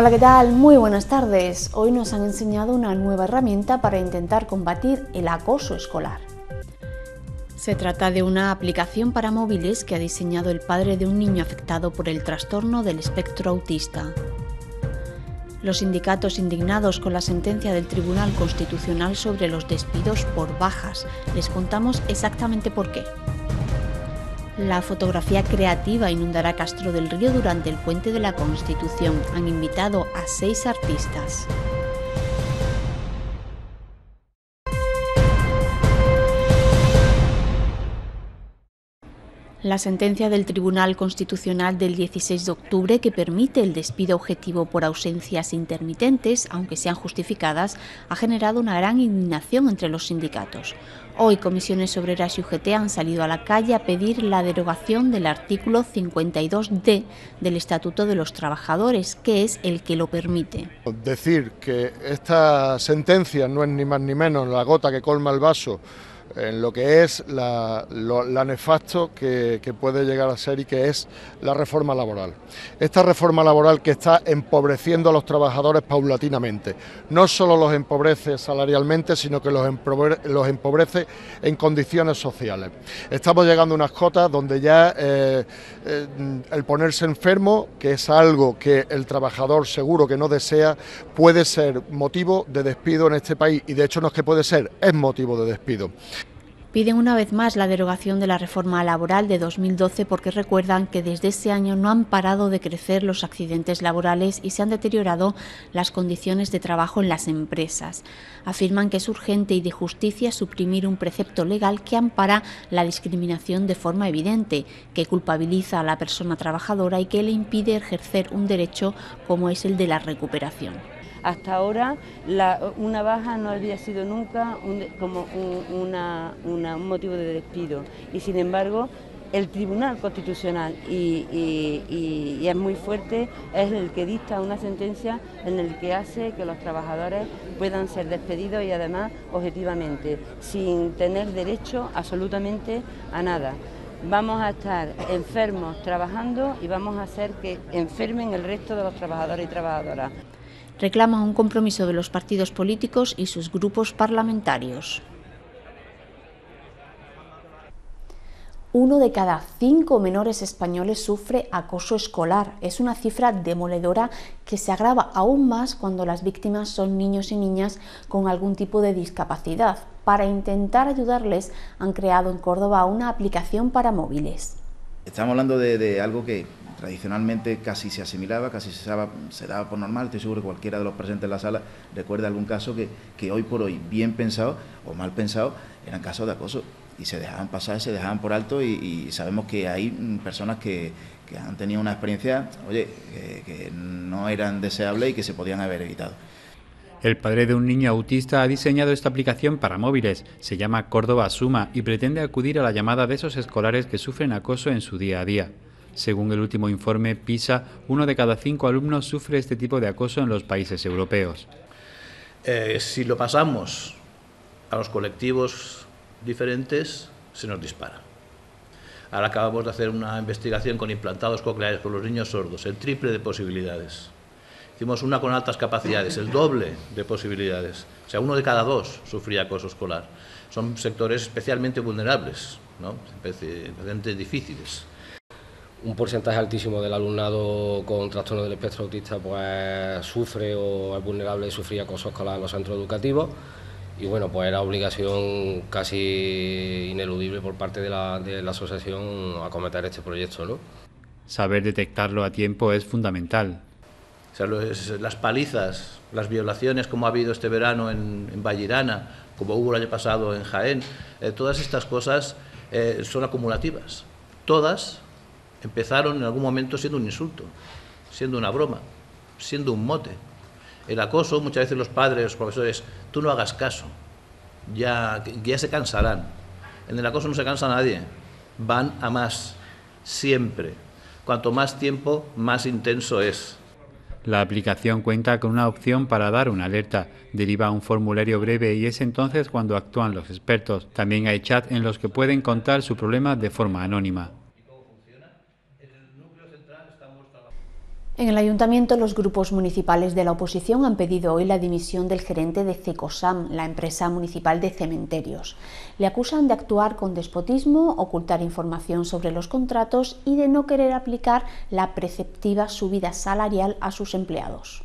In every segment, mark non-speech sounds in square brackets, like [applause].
Hola, ¿qué tal? Muy buenas tardes. Hoy nos han enseñado una nueva herramienta para intentar combatir el acoso escolar. Se trata de una aplicación para móviles que ha diseñado el padre de un niño afectado por el trastorno del espectro autista. Los sindicatos indignados con la sentencia del Tribunal Constitucional sobre los despidos por bajas. Les contamos exactamente por qué. La fotografía creativa inundará Castro del Río durante el Puente de la Constitución. Han invitado a seis artistas. La sentencia del Tribunal Constitucional del 16 de octubre que permite el despido objetivo por ausencias intermitentes, aunque sean justificadas, ha generado una gran indignación entre los sindicatos. Hoy comisiones obreras y UGT han salido a la calle a pedir la derogación del artículo 52D del Estatuto de los Trabajadores, que es el que lo permite. Decir que esta sentencia no es ni más ni menos la gota que colma el vaso en lo que es la, lo nefasto que, puede llegar a ser y que es la reforma laboral. Esta reforma laboral que está empobreciendo a los trabajadores paulatinamente. No solo los empobrece salarialmente, sino que los empobrece, en condiciones sociales. Estamos llegando a unas cotas donde ya eh, eh, el ponerse enfermo, que es algo que el trabajador seguro que no desea, puede ser motivo de despido en este país. Y de hecho no es que puede ser, es motivo de despido piden una vez más la derogación de la reforma laboral de 2012 porque recuerdan que desde ese año no han parado de crecer los accidentes laborales y se han deteriorado las condiciones de trabajo en las empresas. Afirman que es urgente y de justicia suprimir un precepto legal que ampara la discriminación de forma evidente, que culpabiliza a la persona trabajadora y que le impide ejercer un derecho como es el de la recuperación. Hasta ahora una baja no había sido nunca como un, motivo de despido y sin embargo el Tribunal Constitucional y, y, es muy fuerte, es el que dicta una sentencia en el que hace que los trabajadores puedan ser despedidos y además objetivamente, sin tener derecho absolutamente a nada. Vamos a estar enfermos trabajando y vamos a hacer que enfermen el resto de los trabajadores y trabajadoras reclama un compromiso de los partidos políticos y sus grupos parlamentarios. Uno de cada cinco menores españoles sufre acoso escolar. Es una cifra demoledora que se agrava aún más cuando las víctimas son niños y niñas con algún tipo de discapacidad. Para intentar ayudarles han creado en Córdoba una aplicación para móviles. Estamos hablando de, de algo que tradicionalmente casi se asimilaba, casi se daba, por normal. Estoy seguro que cualquiera de los presentes en la sala recuerda algún caso que, hoy por hoy, bien pensado o mal pensado, eran casos de acoso y se dejaban pasar, se dejaban por alto y, sabemos que hay mm, personas que, han tenido una experiencia, oye, que no eran deseables y que se podían haber evitado. El padre de un niño autista ha diseñado esta aplicación para móviles, se llama Córdoba Suma y pretende acudir a la llamada de esos escolares que sufren acoso en su día a día. Según el último informe PISA, uno de cada cinco alumnos sufre este tipo de acoso en los países europeos. Eh, si lo pasamos a los colectivos diferentes, se nos dispara. Ahora acabamos de hacer una investigación con implantados cocleares por los niños sordos, el triple de posibilidades. Hicimos una con altas capacidades, el doble de posibilidades. O sea, uno de cada dos sufría acoso escolar. Son sectores especialmente vulnerables, ¿no? especialmente difíciles un porcentaje altísimo del alumnado con trastorno del espectro autista pues sufre o es vulnerable de sufrir acoso escolar en los centros educativos y bueno pues era obligación casi ineludible por parte de la, de la asociación acometer este proyecto ¿no? Saber detectarlo a tiempo es fundamental. O sea, las palizas, las violaciones como ha habido este verano en, en Vallirana, como hubo el año pasado en Jaén, eh, todas estas cosas eh, son acumulativas. Todas empezaron en algún momento siendo un insulto, siendo una broma, siendo un mote. El acoso, muchas veces los padres, los profesores, tú no hagas caso, ya, ya se cansarán. En el acoso no se cansa nadie, van a más, siempre. Cuanto más tiempo, más intenso es. La aplicación cuenta con una opción para dar una alerta. Deriva un formulario breve y es entonces cuando actúan los expertos. También hay chat en los que pueden contar su problema de forma anónima. En el ayuntamiento, los grupos municipales de la oposición han pedido hoy la dimisión del gerente de CECOSAM, la empresa municipal de cementerios. Le acusan de actuar con despotismo, ocultar información sobre los contratos y de no querer aplicar la preceptiva subida salarial a sus empleados.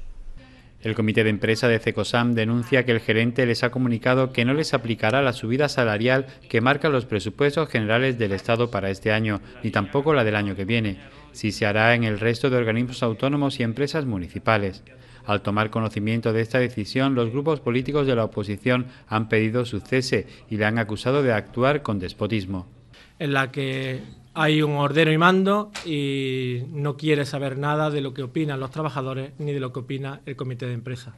El comité de empresa de CECOSAM denuncia que el gerente les ha comunicado que no les aplicará la subida salarial que marcan los presupuestos generales del Estado para este año, ni tampoco la del año que viene. Si se hará en el resto de organismos autónomos y empresas municipales. Al tomar conocimiento de esta decisión, los grupos políticos de la oposición han pedido su cese y le han acusado de actuar con despotismo. En la que hay un ordeno y mando y no quiere saber nada de lo que opinan los trabajadores ni de lo que opina el comité de empresa.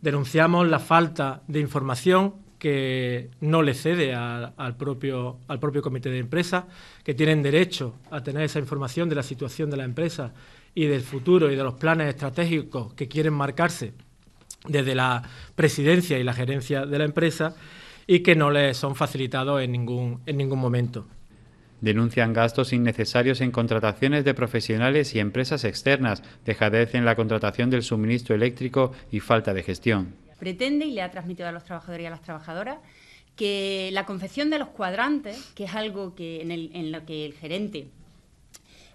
Denunciamos la falta de información que no le cede al, propio, al propio comité de empresa, que tienen derecho a tener esa información de la situación de la empresa y del futuro y de los planes estratégicos que quieren marcarse desde la presidencia y la gerencia de la empresa y que no les son facilitados en ningún, en ningún momento. Denuncian gastos innecesarios en contrataciones de profesionales y empresas externas, dejadez en la contratación del suministro eléctrico y falta de gestión pretende y le ha transmitido a los trabajadores y a las trabajadoras que la confección de los cuadrantes, que es algo que en, lo que el gerente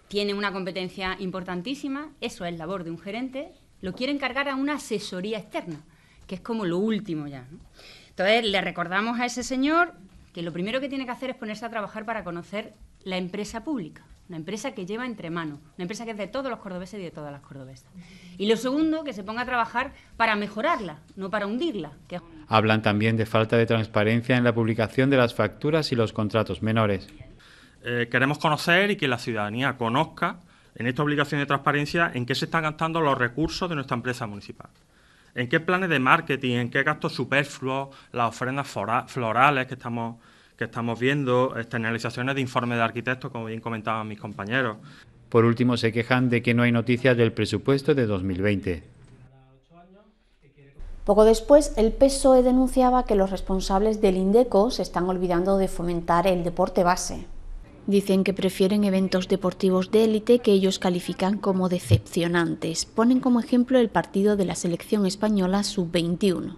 tiene una competencia importantísima, eso es labor de un gerente, lo quiere encargar a una asesoría externa, que es como lo último ya. Entonces, le recordamos a ese señor que lo primero que tiene que hacer es ponerse a trabajar para conocer la empresa pública. Una empresa que lleva entre manos, una empresa que es de todos los cordobeses y de todas las cordobesas. Y lo segundo, que se ponga a trabajar para mejorarla, no para hundirla. Hablan también de falta de transparencia en la publicación de las facturas y los contratos menores. Eh, queremos conocer y que la ciudadanía conozca en esta obligación de transparencia en qué se están gastando los recursos de nuestra empresa municipal. En qué planes de marketing, en qué gastos superfluos, las ofrendas florales que estamos que estamos viendo, externalizaciones de informes de arquitectos, como bien comentaban mis compañeros. Por último, se quejan de que no hay noticias del presupuesto de 2020. Poco después, el PSOE denunciaba que los responsables del INDECO se están olvidando de fomentar el deporte base. Dicen que prefieren eventos deportivos de élite que ellos califican como decepcionantes. Ponen como ejemplo el partido de la selección española sub-21.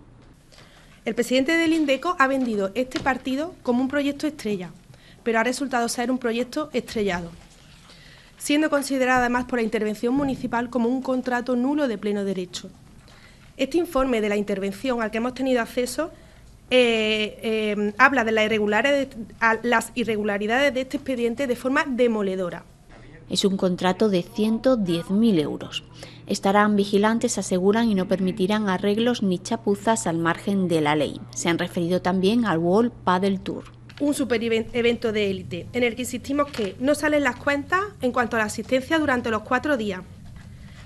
El presidente del INDECO ha vendido este partido como un proyecto estrella, pero ha resultado ser un proyecto estrellado, siendo considerado además por la intervención municipal como un contrato nulo de pleno derecho. Este informe de la intervención al que hemos tenido acceso eh, eh, habla de las irregularidades, las irregularidades de este expediente de forma demoledora. Es un contrato de 110.000 euros estarán vigilantes, aseguran, y no permitirán arreglos ni chapuzas al margen de la ley. Se han referido también al World Padel Tour un super evento de élite, en el que insistimos que no salen las cuentas en cuanto a la asistencia durante los cuatro días.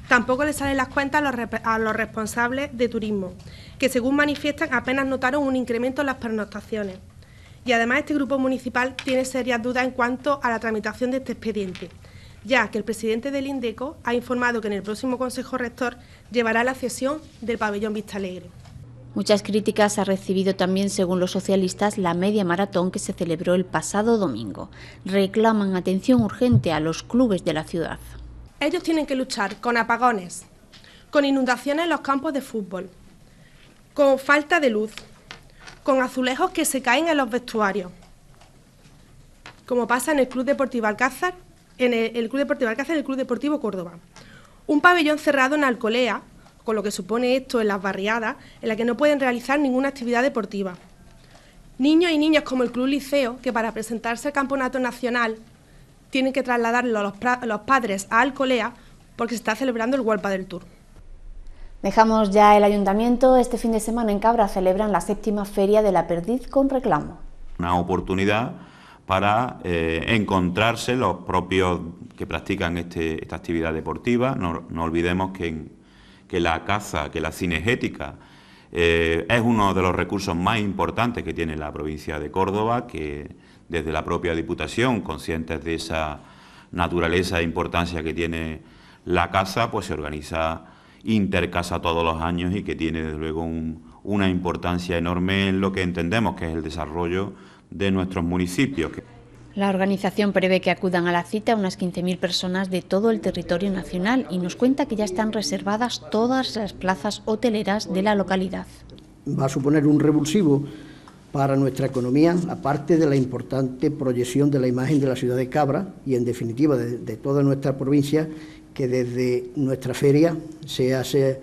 Tampoco le salen las cuentas a los, responsables de turismo, que según manifiestan apenas notaron un incremento en las pernoctaciones. Y además este grupo municipal tiene serias dudas en cuanto a la tramitación de este expediente ya que el presidente del INDECO ha informado que en el próximo Consejo Rector llevará la cesión del pabellón Vista Alegre. Muchas críticas ha recibido también, según los socialistas, la media maratón que se celebró el pasado domingo. Reclaman atención urgente a los clubes de la ciudad. Ellos tienen que luchar con apagones, con inundaciones en los campos de fútbol, con falta de luz, con azulejos que se caen en los vestuarios, como pasa en el Club Deportivo Alcázar en el, Club Deportivo Alcázar el Club Deportivo Córdoba. Un pabellón cerrado en Alcolea, con lo que supone esto en las barriadas, en la que no pueden realizar ninguna actividad deportiva. Niños y niñas como el Club Liceo, que para presentarse al Campeonato Nacional tienen que trasladarlo a los, padres a Alcolea porque se está celebrando el World del Tour. Dejamos ya el ayuntamiento. Este fin de semana en Cabra celebran la séptima feria de la perdiz con reclamo. Una oportunidad para eh, encontrarse los propios que practican este, esta actividad deportiva. No, olvidemos que, que, la caza, que la cinegética, eh, es uno de los recursos más importantes que tiene la provincia de Córdoba, que desde la propia Diputación, conscientes de esa naturaleza e importancia que tiene la caza, pues se organiza intercasa todos los años y que tiene desde luego una importancia enorme en lo que entendemos que es el desarrollo de nuestros municipios. La organización prevé que acudan a la cita unas 15.000 personas de todo el territorio nacional y nos cuenta que ya están reservadas todas las plazas hoteleras de la localidad. Va a suponer un revulsivo para nuestra economía, aparte de la importante proyección de la imagen de la ciudad de Cabra y, en definitiva, de, toda nuestra provincia, que desde nuestra feria se hace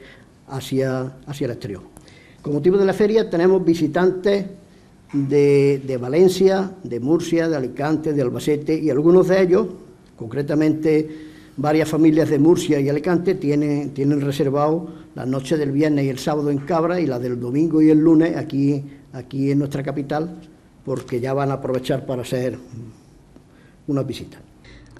hacia, hacia el exterior. Con motivo de la feria tenemos visitantes de, Valencia, de Murcia, de Alicante, de Albacete y algunos de ellos, concretamente varias familias de Murcia y Alicante tienen, tienen reservado la noche del viernes y el sábado en Cabra y la del domingo y el lunes aquí, aquí en nuestra capital, porque ya van a aprovechar para hacer una visita.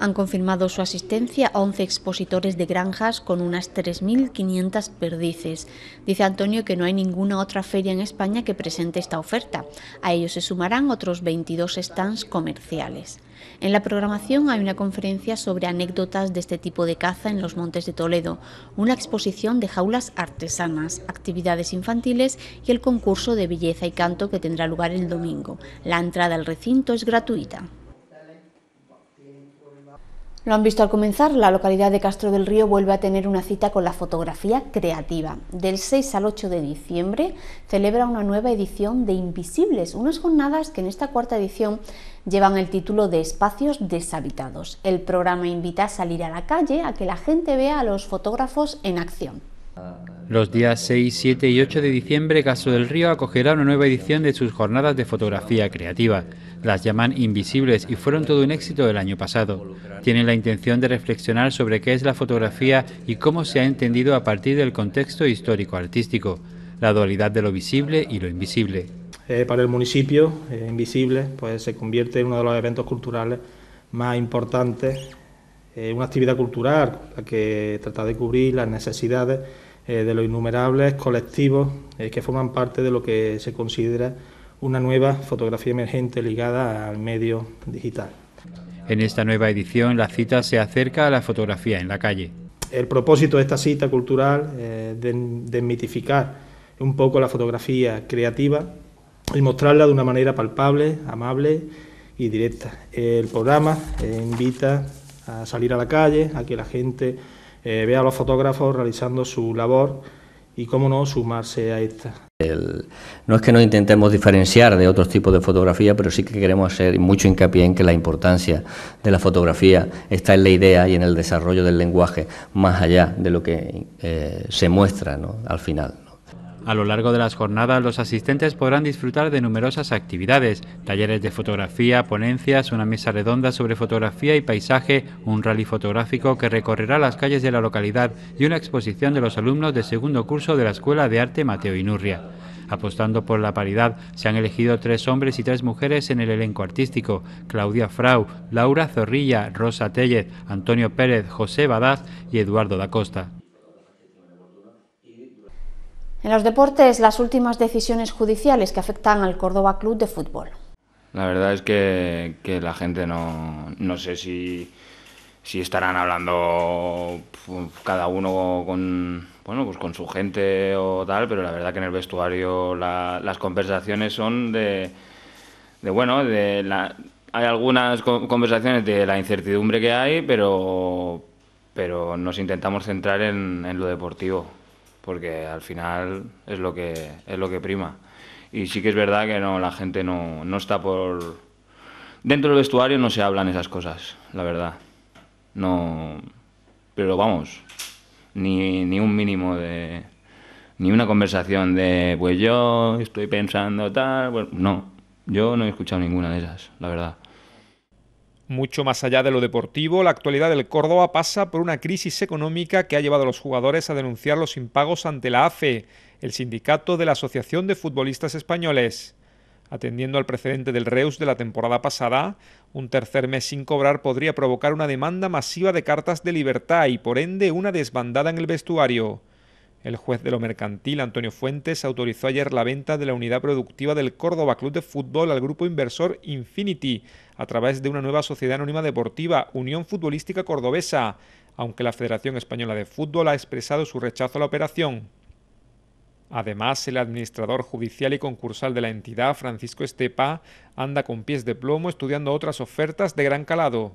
Han confirmado su asistencia 11 expositores de granjas con unas 3.500 perdices. Dice Antonio que no hay ninguna otra feria en España que presente esta oferta. A ellos se sumarán otros 22 stands comerciales. En la programación hay una conferencia sobre anécdotas de este tipo de caza en los Montes de Toledo, una exposición de jaulas artesanas, actividades infantiles y el concurso de belleza y canto que tendrá lugar el domingo. La entrada al recinto es gratuita. Lo han visto al comenzar, la localidad de Castro del Río vuelve a tener una cita con la fotografía creativa. Del 6 al 8 de diciembre celebra una nueva edición de Invisibles, unas jornadas que en esta cuarta edición llevan el título de Espacios deshabitados. El programa invita a salir a la calle a que la gente vea a los fotógrafos en acción. Los días 6, 7 y 8 de diciembre Castro del Río acogerá una nueva edición de sus jornadas de fotografía creativa. Las llaman invisibles y fueron todo un éxito el año pasado. Tienen la intención de reflexionar sobre qué es la fotografía y cómo se ha entendido a partir del contexto histórico-artístico, la dualidad de lo visible y lo invisible. Eh, para el municipio, eh, Invisible pues, se convierte en uno de los eventos culturales más importantes, eh, una actividad cultural que trata de cubrir las necesidades de los innumerables colectivos que forman parte de lo que se considera una nueva fotografía emergente ligada al medio digital. En esta nueva edición la cita se acerca a la fotografía en la calle. El propósito de esta cita cultural es eh, desmitificar un poco la fotografía creativa y mostrarla de una manera palpable, amable y directa. El programa eh, invita a salir a la calle, a que la gente eh, vea a los fotógrafos realizando su labor y, cómo no, sumarse a esta no es que no intentemos diferenciar de otros tipos de fotografía, pero sí que queremos hacer mucho hincapié en que la importancia de la fotografía está en la idea y en el desarrollo del lenguaje, más allá de lo que eh, se muestra ¿no? al final. A lo largo de las jornadas, los asistentes podrán disfrutar de numerosas actividades, talleres de fotografía, ponencias, una mesa redonda sobre fotografía y paisaje, un rally fotográfico que recorrerá las calles de la localidad y una exposición de los alumnos de segundo curso de la Escuela de Arte Mateo Inurria. Apostando por la paridad, se han elegido tres hombres y tres mujeres en el elenco artístico, Claudia Frau, Laura Zorrilla, Rosa Tellez, Antonio Pérez, José Badaz y Eduardo da Costa. En los deportes, las últimas decisiones judiciales que afectan al Córdoba Club de Fútbol. La verdad es que, que la gente no, no sé si, si, estarán hablando cada uno con, bueno, pues con su gente o tal, pero la verdad que en el vestuario las conversaciones son de, de bueno, de hay algunas conversaciones de la incertidumbre que hay, pero, pero nos intentamos centrar en, en lo deportivo porque al final es lo que, es lo que prima. Y sí que es verdad que no, la gente no, no está por... Dentro del vestuario no se hablan esas cosas, la verdad. No... Pero vamos, ni, ni un mínimo de... Ni una conversación de, pues yo estoy pensando tal, no, yo no he escuchado ninguna de esas, la verdad. Mucho más allá de lo deportivo, la actualidad del Córdoba pasa por una crisis económica que ha llevado a los jugadores a denunciar los impagos ante la AFE, el sindicato de la Asociación de Futbolistas Españoles. Atendiendo al precedente del Reus de la temporada pasada, un tercer mes sin cobrar podría provocar una demanda masiva de cartas de libertad y por ende una desbandada en el vestuario. El juez de lo mercantil, Antonio Fuentes, autorizó ayer la venta de la unidad productiva del Córdoba Club de Fútbol al grupo inversor Infinity a través de una nueva sociedad anónima deportiva, Unión Futbolística Cordobesa, aunque la Federación Española de Fútbol ha expresado su rechazo a la operación. Además, el administrador judicial y concursal de la entidad, Francisco Estepa, anda con pies de plomo estudiando otras ofertas de gran calado.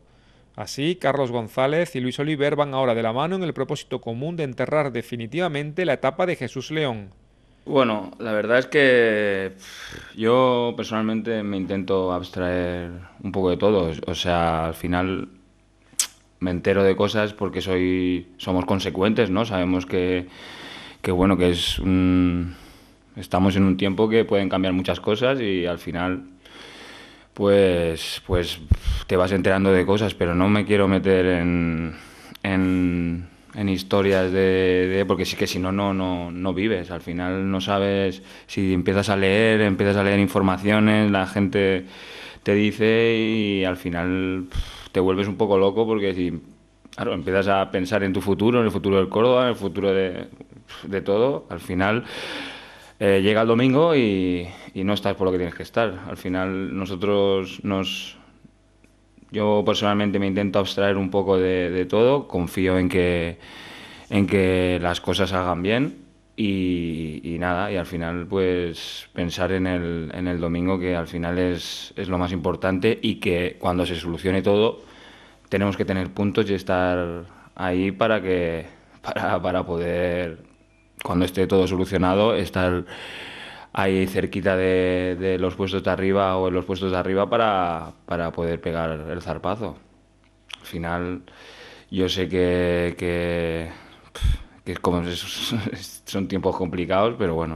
Así, Carlos González y Luis Oliver van ahora de la mano en el propósito común de enterrar definitivamente la etapa de Jesús León. Bueno, la verdad es que yo personalmente me intento abstraer un poco de todo. O sea, al final me entero de cosas porque soy, somos consecuentes, ¿no? Sabemos que, bueno, que es estamos en un tiempo que pueden cambiar muchas cosas y al final pues, pues te vas enterando de cosas, pero no me quiero meter en, en, historias de, de, porque sí que si no, no, no, vives, al final no sabes, si empiezas a leer, empiezas a leer informaciones, la gente te dice y al final te vuelves un poco loco porque si claro, empiezas a pensar en tu futuro, en el futuro del Córdoba, en el futuro de, de todo, al final eh, llega el domingo y, no estás por lo que tienes que estar. Al final nosotros nos... Yo personalmente me intento abstraer un poco de, todo, confío en que, en que las cosas hagan bien y, nada, y al final pues pensar en el, domingo que al final es, lo más importante y que cuando se solucione todo tenemos que tener puntos y estar ahí para que [laughs] para, para poder cuando esté todo solucionado, estar ahí cerquita de, los puestos de arriba o en los puestos de arriba para, poder pegar el zarpazo. Al final, yo sé que, como [laughs] son tiempos complicados, pero bueno,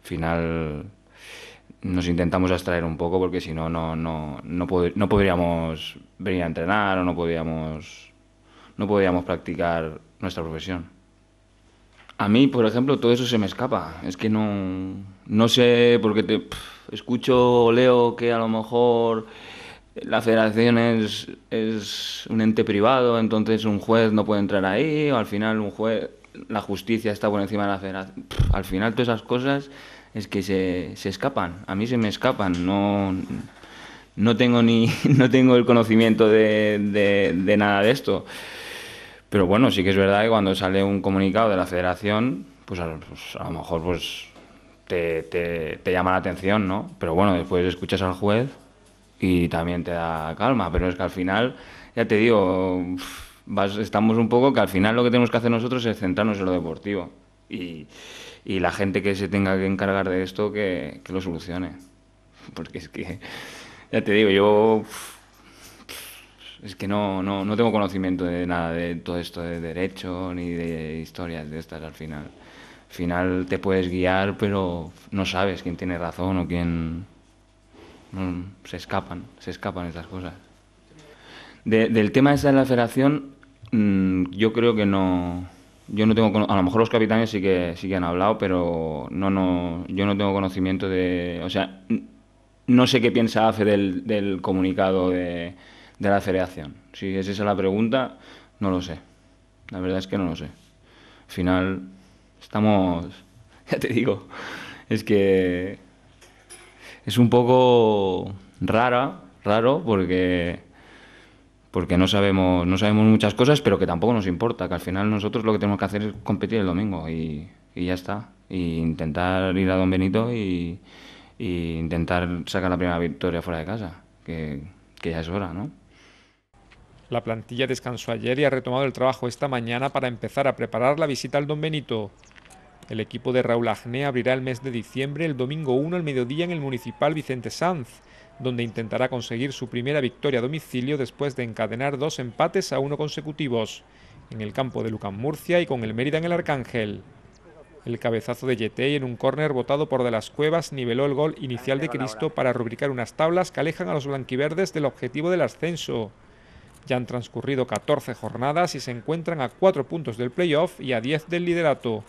al final nos intentamos abstraer un poco porque si no, no, no, no, podríamos venir a entrenar o no podríamos, no podríamos practicar nuestra profesión. A mí, por ejemplo, todo eso se me escapa. Es que no, no sé, porque te, escucho o leo que a lo mejor la federación es, un ente privado, entonces un juez no puede entrar ahí, o al final un juez, la justicia está por encima de la federación. al final todas esas cosas es que se, se escapan, a mí se me escapan, no, no tengo ni [laughs] no tengo el conocimiento de, de nada de esto. Pero bueno, sí que es verdad que cuando sale un comunicado de la federación, pues a, lo pues mejor pues te, te, llama la atención, ¿no? Pero bueno, después escuchas al juez y también te da calma. Pero es que al final, ya te digo, estamos un poco que al final lo que tenemos que hacer nosotros es centrarnos en lo deportivo. Y, y la gente que se tenga que encargar de esto, que, que lo solucione. Porque es que, ya te digo, yo es que no, no, no tengo conocimiento de nada de todo esto de derecho ni de historias de estas al final. Al final te puedes guiar, pero no sabes quién tiene razón o quién... se escapan, se escapan estas cosas. del tema de esta de mm, yo creo que no... Yo no tengo... A lo mejor los capitanes sí que, sí que han hablado, pero no, no, yo no tengo conocimiento de... O sea, no sé qué piensa hace del comunicado de de la federación? Si es esa la pregunta, no lo sé. La verdad es que no lo sé. Al final, estamos, [laughs] ya te digo, es que es un poco rara, raro, porque porque no sabemos, no sabemos muchas cosas, pero que tampoco nos importa, que al final nosotros lo que tenemos que hacer es competir el domingo y, ya está. Y intentar ir a Don Benito y, intentar sacar la primera victoria fuera de casa, que, que ya es hora, ¿no? La plantilla descansó ayer y ha retomado el trabajo esta mañana para empezar a preparar la visita al Don Benito. El equipo de Raúl Agné abrirá el mes de diciembre el domingo 1 al mediodía en el municipal Vicente Sanz, donde intentará conseguir su primera victoria a domicilio después de encadenar dos empates a uno consecutivos, en el campo de Lucan Murcia y con el Mérida en el Arcángel. El cabezazo de Yetey en un córner botado por De las Cuevas niveló el gol inicial de Cristo para rubricar unas tablas que alejan a los blanquiverdes del objetivo del ascenso. Ya han transcurrido 14 jornadas y se encuentran a 4 puntos del playoff y a 10 del liderato.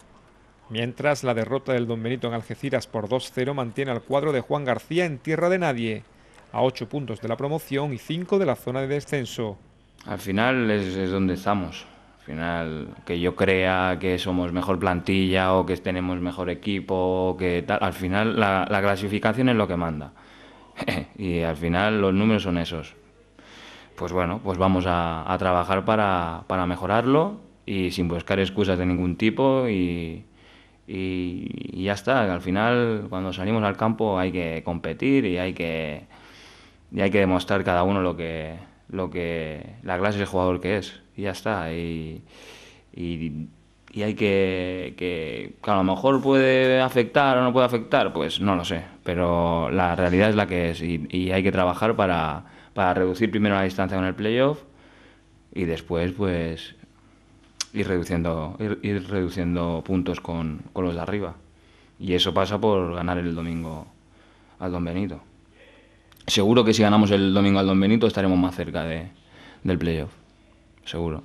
Mientras, la derrota del Don Benito en Algeciras por 2-0 mantiene al cuadro de Juan García en tierra de nadie, a 8 puntos de la promoción y 5 de la zona de descenso. Al final es, donde estamos. Al final, que yo crea que somos mejor plantilla o que tenemos mejor equipo, que tal. Al final, la clasificación es lo que manda. [laughs] y al final, los números son esos pues bueno, pues vamos a, trabajar para, mejorarlo y sin buscar excusas de ningún tipo y, y, ya está. Al final, cuando salimos al campo hay que competir y hay que, hay que demostrar cada uno lo que, lo que la clase de jugador que es y ya está. Y, y, hay que, que, a lo mejor puede afectar o no puede afectar, pues no lo sé, pero la realidad es la que es y hay que trabajar para, para reducir primero la distancia con el playoff y después pues ir reduciendo, ir, reduciendo puntos con, con, los de arriba. Y eso pasa por ganar el domingo al Don Benito. Seguro que si ganamos el domingo al Don Benito estaremos más cerca de, del playoff. Seguro.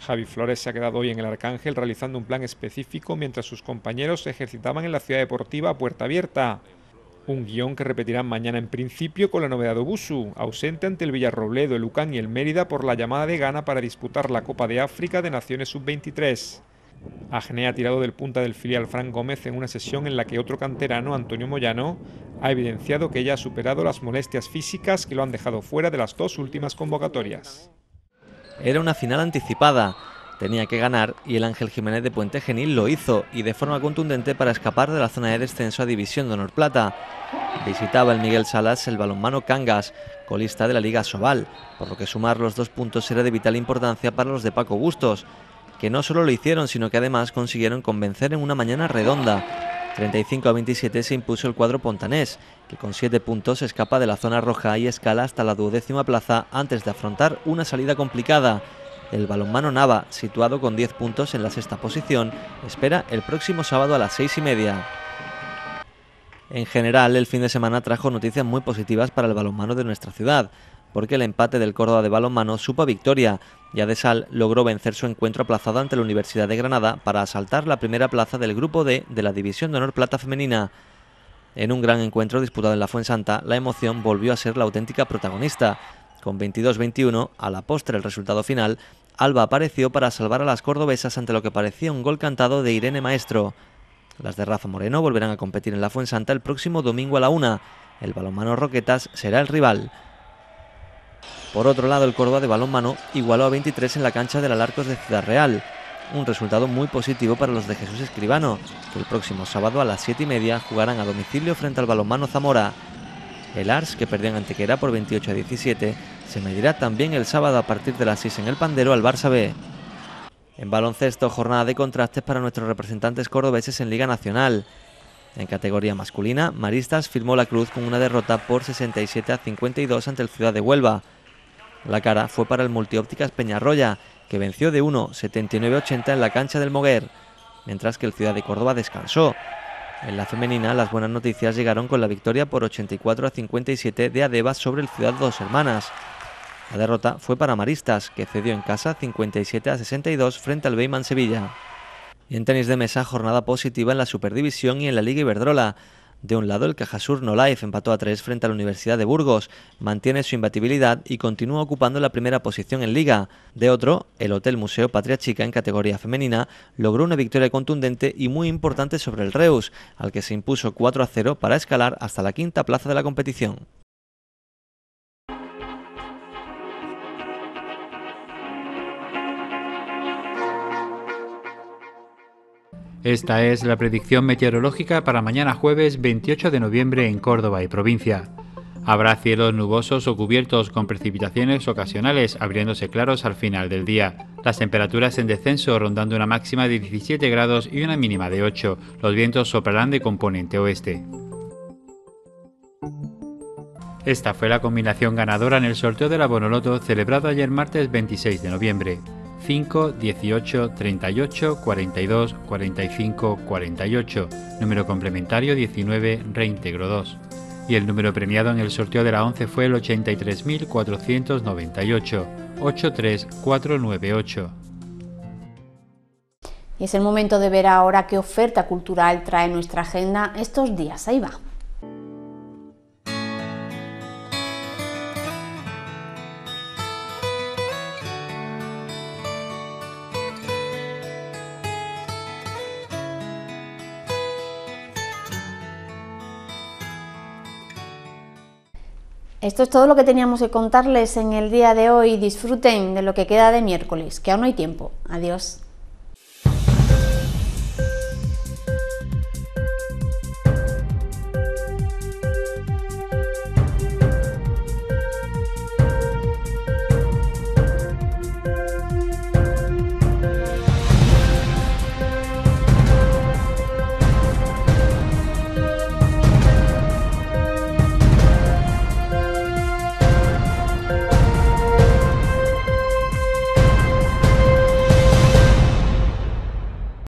Javi Flores se ha quedado hoy en el Arcángel realizando un plan específico mientras sus compañeros se ejercitaban en la ciudad deportiva puerta abierta. Un guión que repetirán mañana en principio con la novedad de Obusu, ausente ante el Villarrobledo, el Lucán y el Mérida por la llamada de Gana para disputar la Copa de África de Naciones Sub-23. Agné ha tirado del punta del filial Fran Gómez en una sesión en la que otro canterano, Antonio Moyano, ha evidenciado que ya ha superado las molestias físicas que lo han dejado fuera de las dos últimas convocatorias. Era una final anticipada tenía que ganar y el Ángel Jiménez de Puente Genil lo hizo y de forma contundente para escapar de la zona de descenso a División de Honor Plata. Visitaba el Miguel Salas el balonmano Cangas, colista de la Liga Sobal, por lo que sumar los dos puntos era de vital importancia para los de Paco Bustos, que no solo lo hicieron, sino que además consiguieron convencer en una mañana redonda. 35 a 27 se impuso el cuadro pontanés, que con 7 puntos escapa de la zona roja y escala hasta la duodécima plaza antes de afrontar una salida complicada el balonmano Nava, situado con 10 puntos en la sexta posición, espera el próximo sábado a las 6 y media. En general, el fin de semana trajo noticias muy positivas para el balonmano de nuestra ciudad, porque el empate del Córdoba de balonmano supo victoria y Adesal logró vencer su encuentro aplazado ante la Universidad de Granada para asaltar la primera plaza del Grupo D de la División de Honor Plata Femenina. En un gran encuentro disputado en la Fuensanta, la emoción volvió a ser la auténtica protagonista, con 22-21 a la postre el resultado final Alba apareció para salvar a las cordobesas ante lo que parecía un gol cantado de Irene Maestro. Las de Rafa Moreno volverán a competir en la Fuensanta el próximo domingo a la una. El balonmano Roquetas será el rival. Por otro lado, el Córdoba de balonmano igualó a 23 en la cancha de la Alarcos de Ciudad Real. Un resultado muy positivo para los de Jesús Escribano, que el próximo sábado a las 7 y media jugarán a domicilio frente al balonmano Zamora. El Ars, que perdió perdían Antequera por 28 a 17, se medirá también el sábado a partir de las 6 en el Pandero al Barça B. En baloncesto, jornada de contrastes para nuestros representantes cordobeses en Liga Nacional. En categoría masculina, Maristas firmó la cruz con una derrota por 67 a 52 ante el Ciudad de Huelva. La cara fue para el Multiópticas Peñarroya, que venció de 1, 79-80 en la cancha del Moguer, mientras que el Ciudad de Córdoba descansó. En la femenina, las buenas noticias llegaron con la victoria por 84 a 57 de Adebas sobre el Ciudad Dos Hermanas. La derrota fue para Maristas, que cedió en casa 57 a 62 frente al Beiman Sevilla. Y en tenis de mesa, jornada positiva en la Superdivisión y en la Liga Iberdrola. De un lado, el Cajasur No Life empató a 3 frente a la Universidad de Burgos, mantiene su imbatibilidad y continúa ocupando la primera posición en Liga. De otro, el Hotel Museo Patria Chica en categoría femenina logró una victoria contundente y muy importante sobre el Reus, al que se impuso 4 a 0 para escalar hasta la quinta plaza de la competición. Esta es la predicción meteorológica para mañana jueves 28 de noviembre en Córdoba y provincia. Habrá cielos nubosos o cubiertos con precipitaciones ocasionales abriéndose claros al final del día. Las temperaturas en descenso rondando una máxima de 17 grados y una mínima de 8. Los vientos soplarán de componente oeste. Esta fue la combinación ganadora en el sorteo de la Bonoloto celebrado ayer martes 26 de noviembre. 5 18 38 42 45 48, número complementario 19 reintegro 2. Y el número premiado en el sorteo de la 11 fue el 83.498, 83498. Y es el momento de ver ahora qué oferta cultural trae nuestra agenda estos días. Ahí va. Esto es todo lo que teníamos que contarles en el día de hoy. Disfruten de lo que queda de miércoles, que aún no hay tiempo. Adiós.